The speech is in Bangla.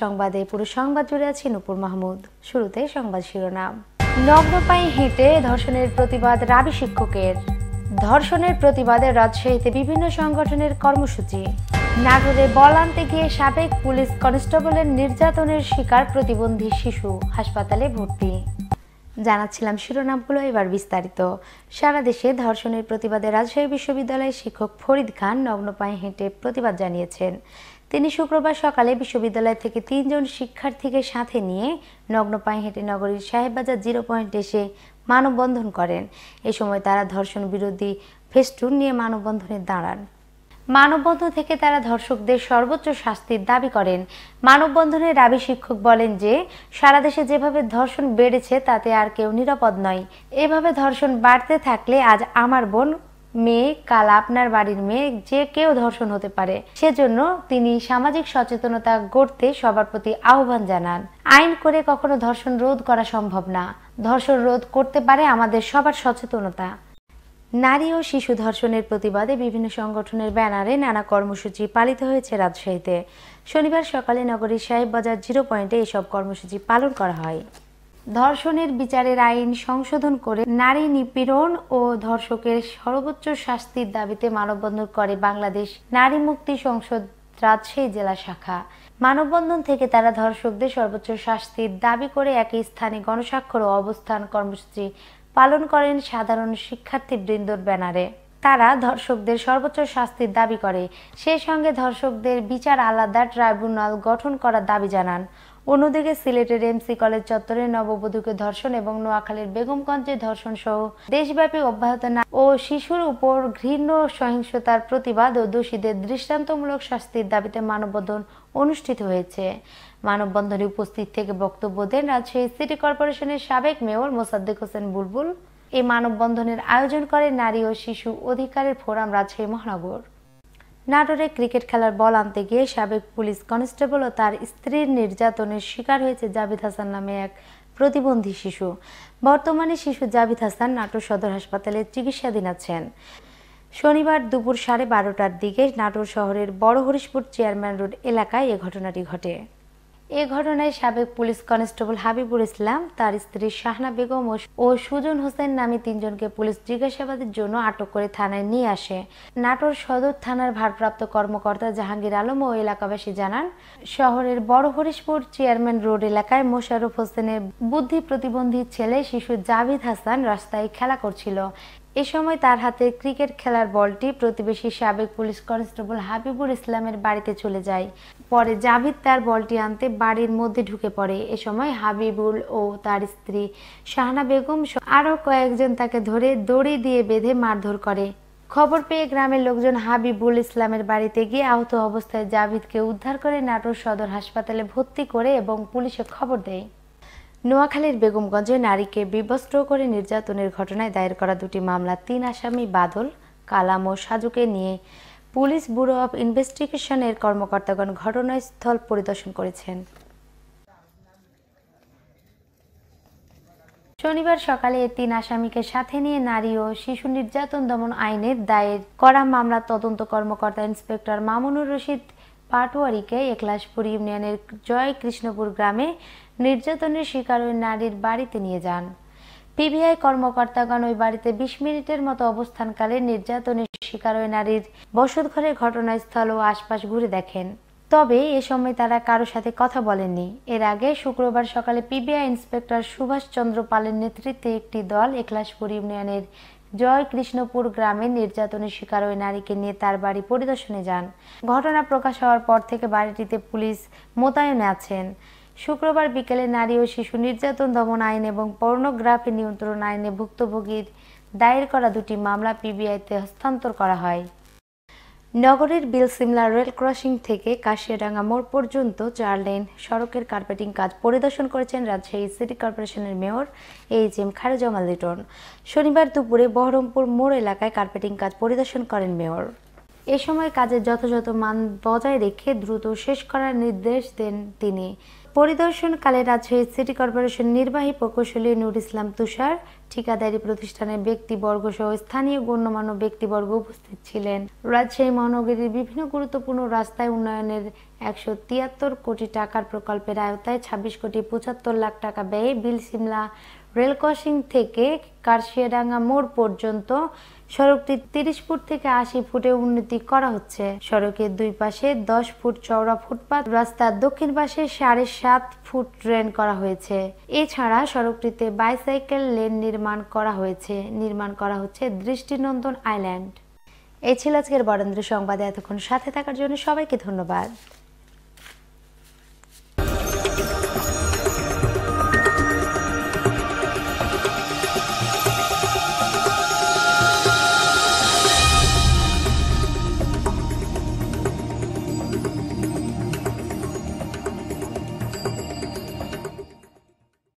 সংবাদে পুরো সংবাদ জুড়ে আছি নূপুর মাহমুদ শুরুতে সংবাদ শিরোনাম নগ্ন পায়ে হেঁটে ধর্ষণের প্রতিবাদ রাবি শিক্ষকের ধর্ষণের প্রতিবাদে রাজশাহীতে বিভিন্ন সংগঠনের কর্মসূচি নাটোরে বল আনতে গিয়ে সাবেক পুলিশ কনস্টেবলের নির্যাতনের শিকার প্রতিবন্ধী শিশু হাসপাতালে ভর্তি জানাচ্ছিলাম শিরোনামগুলো এবার বিস্তারিত সারা দেশে ধর্ষণের প্রতিবাদে রাজশাহী বিশ্ববিদ্যালয়ের শিক্ষক ফরিদ খান নগ্ন পায়ে হেঁটে প্রতিবাদ জানিয়েছেন তিনি শুক্রবার সকালে বিশ্ববিদ্যালয় থেকে তিনজন শিক্ষার্থীকে সাথে নিয়ে নগ্ন হেঁটে নগরীর সাহেববাজার জিরো পয়েন্ট এসে মানববন্ধন করেন এ সময় তারা ধর্ষণ বিরোধী ফেস্টুন নিয়ে মানববন্ধনে দাঁড়ান মানববন্ধন থেকে তারা ধর্ষকদের সর্বোচ্চ শাস্তির দাবি করেন মানববন্ধনে রাবি শিক্ষক বলেন যে সারা দেশে যেভাবে ধর্ষণ বেড়েছে তাতে আর কেউ নিরাপদ নয় এভাবে ধর্ষণ বাড়তে থাকলে আজ আমার বোন মেয়ে কাল আপনার বাড়ির মেয়ে যে কেউ ধর্ষণ হতে পারে সেজন্য তিনি সামাজিক সচেতনতা গড়তে সবার প্রতি আহ্বান জানান আইন করে কখনো ধর্ষণ রোধ করা সম্ভব না ধর্ষণ রোধ করতে পারে আমাদের সবার সচেতনতা নারী ও শিশু ধর্ষণের প্রতিবাদে বিভিন্ন সংগঠনের ব্যানারে নানা কর্মসূচি পালিত হয়েছে রাজশাহীতে শনিবার সকালে নগরীর সাহেব বাজার জিরো পয়েন্টে এসব কর্মসূচি পালন করা হয় ধর্ষণের বিচারের আইন সংশোধন করে নারী নিপীড়ন ও ধর্ষকের সর্বোচ্চ শাস্তির দাবিতে মানববন্ধন করে বাংলাদেশ নারী মুক্তি সংসদ রাজশাহী জেলা শাখা মানববন্ধন থেকে তারা ধর্ষকদের সর্বোচ্চ শাস্তির দাবি করে একই স্থানে গণস্বাক্ষর ও অবস্থান কর্মসূচি পালন করেন সাধারণ শিক্ষার্থী বৃন্দর ব্যানারে তারা ধর্ষকদের সর্বোচ্চ শাস্তির দাবি করে সেই সঙ্গে ধর্ষকদের বিচার আলাদা ট্রাইব্যুনাল গঠন করার দাবি জানান অন্যদিকে সিলেটের এমসি কলেজ চত্বরে নববধূকে ধর্ষণ এবং নোয়াখালীর বেগমগঞ্জে ধর্ষণ সহ দেশব্যাপী অব্যাহত না ও শিশুর উপর ঘৃণ্য সহিংসতার প্রতিবাদ ও দোষীদের দৃষ্টান্তমূলক শাস্তির দাবিতে মানববন্ধন অনুষ্ঠিত হয়েছে মানববন্ধনে উপস্থিত থেকে বক্তব্য দেন রাজশাহী সিটি কর্পোরেশনের সাবেক মেয়র মোসাদ্দেক হোসেন বুলবুল এই মানববন্ধনের আয়োজন করে নারী ও শিশু অধিকারের ফোরাম রাজশাহী মহানগর নাটোরে ক্রিকেট খেলার বল আনতে গিয়ে সাবেক পুলিশ কনস্টেবল ও তার স্ত্রীর নির্যাতনের শিকার হয়েছে জাবিদ হাসান নামে এক প্রতিবন্ধী শিশু বর্তমানে শিশু জাবিদ হাসান নাটোর সদর হাসপাতালে চিকিৎসাধীন আছেন শনিবার দুপুর সাড়ে বারোটার দিকে নাটোর শহরের বড় হরিশপুর চেয়ারম্যান রোড এলাকায় এ ঘটনাটি ঘটে এ ঘটনায় সাবেক পুলিশ কনস্টেবল হাবিবুর ইসলাম তার স্ত্রী শাহনা বেগম ও সুজন হোসেন নামে তিনজনকে পুলিশ জিজ্ঞাসাবাদের জন্য আটক করে থানায় নিয়ে আসে নাটোর সদর থানার ভারপ্রাপ্ত কর্মকর্তা জাহাঙ্গীর আলম ও এলাকাবাসী জানান শহরের বড় হরিশপুর চেয়ারম্যান রোড এলাকায় মোশারফ হোসেনের বুদ্ধি প্রতিবন্ধী ছেলে শিশু জাভিদ হাসান রাস্তায় খেলা করছিল এ সময় তার হাতে ক্রিকেট খেলার বলটি প্রতিবেশী সাবেক পুলিশ কনস্টেবল হাবিবুর ইসলামের বাড়িতে চলে যায় পরে জাভিদ তার বলটি আনতে বাড়ির মধ্যে ঢুকে পড়ে এ সময় হাবিবুল ও তার স্ত্রী শাহানা বেগম আরও কয়েকজন তাকে ধরে দড়ি দিয়ে বেঁধে মারধর করে খবর পেয়ে গ্রামের লোকজন হাবিবুল ইসলামের বাড়িতে গিয়ে আহত অবস্থায় জাভিদকে উদ্ধার করে নাটোর সদর হাসপাতালে ভর্তি করে এবং পুলিশে খবর দেয় নোয়াখালীর বেগমগঞ্জে নারীকে বিবস্ত্র করে নির্যাতনের ঘটনায় দায়ের করা দুটি মামলা তিন আসামি বাদল কালাম ও সাজুকে নিয়ে পুলিশ ব্যুরো অব ইনভেস্টিগেশনের কর্মকর্তাগণ ঘটনাস্থল পরিদর্শন করেছেন শনিবার সকালে তিন আসামিকে সাথে নিয়ে নারী ও শিশু নির্যাতন দমন আইনের দায়ের করা মামলা তদন্ত কর্মকর্তা ইন্সপেক্টর মামুনুর রশিদ পাটোয়ারিকে একলাশপুর ইউনিয়নের জয় কৃষ্ণপুর গ্রামে নির্যাতনের শিকার ওই নারীর বাড়িতে নিয়ে যান পিবিআই কর্মকর্তাগণ ওই বাড়িতে বিশ মিনিটের মতো অবস্থানকালে নির্যাতনের শিকার ওই নারীর বসত ঘরের ঘটনাস্থল ও আশপাশ ঘুরে দেখেন তবে এ সময় তারা কারো সাথে কথা বলেননি এর আগে শুক্রবার সকালে পিবিআই ইন্সপেক্টর সুভাষ চন্দ্র পালের নেতৃত্বে একটি দল একলাশপুর ইউনিয়নের জয় কৃষ্ণপুর গ্রামে নির্যাতনের শিকার ওই নারীকে নিয়ে তার বাড়ি পরিদর্শনে যান ঘটনা প্রকাশ হওয়ার পর থেকে বাড়িটিতে পুলিশ মোতায়েনে আছেন শুক্রবার বিকেলে নারী ও শিশু নির্যাতন দমন আইন এবং পর্নোগ্রাফি নিয়ন্ত্রণ আইনে ভুক্তভোগীর দায়ের করা দুটি মামলা পিবিআইতে হস্তান্তর করা হয় নগরের বিল সিমলা রেল ক্রসিং থেকে কাশিয়াডাঙ্গা মোড় পর্যন্ত চার লেন সড়কের কার্পেটিং কাজ পরিদর্শন করেছেন রাজশাহী সিটি কর্পোরেশনের mayor H M Khairuzzaman Liton শনিবার দুপুরে বহরমপুর মোড় এলাকায় কার্পেটিং কাজ পরিদর্শন করেন মেয়র এ সময় কাজের যথাযথ মান বজায় রেখে দ্রুত শেষ করার নির্দেশ দেন তিনি পরিদর্শনকালে রাজশাহী সিটি কর্পোরেশন নির্বাহী প্রকৌশলী নুর ইসলাম তুষার ঠিকাদারি প্রতিষ্ঠানের ব্যক্তিবর্গ সহ স্থানীয় গণ্যমান্য ব্যক্তিবর্গ উপস্থিত ছিলেন রাজশাহী মহানগরীর বিভিন্ন গুরুত্বপূর্ণ রাস্তায় উন্নয়নের একশো তিয়াত্তর কোটি টাকার প্রকল্পের আয়তায় ছাব্বিশ কোটি পঁচাত্তর লাখ টাকা ব্যয়ে বিল সিমলা রেল ক্রসিং থেকে কার্শিয়াডাঙ্গা মোড় পর্যন্ত সড়কটি তিরিশ ফুট থেকে আশি ফুটে উন্নতি করা হচ্ছে সড়কের দুই পাশে দশ ফুট চওড়া ফুটপাত রাস্তার দক্ষিণ পাশে সাড়ে সাত ফুট ড্রেন করা হয়েছে এছাড়া সড়কটিতে বাইসাইকেল লেন নির্মাণ করা হয়েছে নির্মাণ করা হচ্ছে দৃষ্টিনন্দন আইল্যান্ড এই ছিল আজকের বরেন্দ্র সংবাদে এতক্ষণ সাথে থাকার জন্য সবাইকে ধন্যবাদ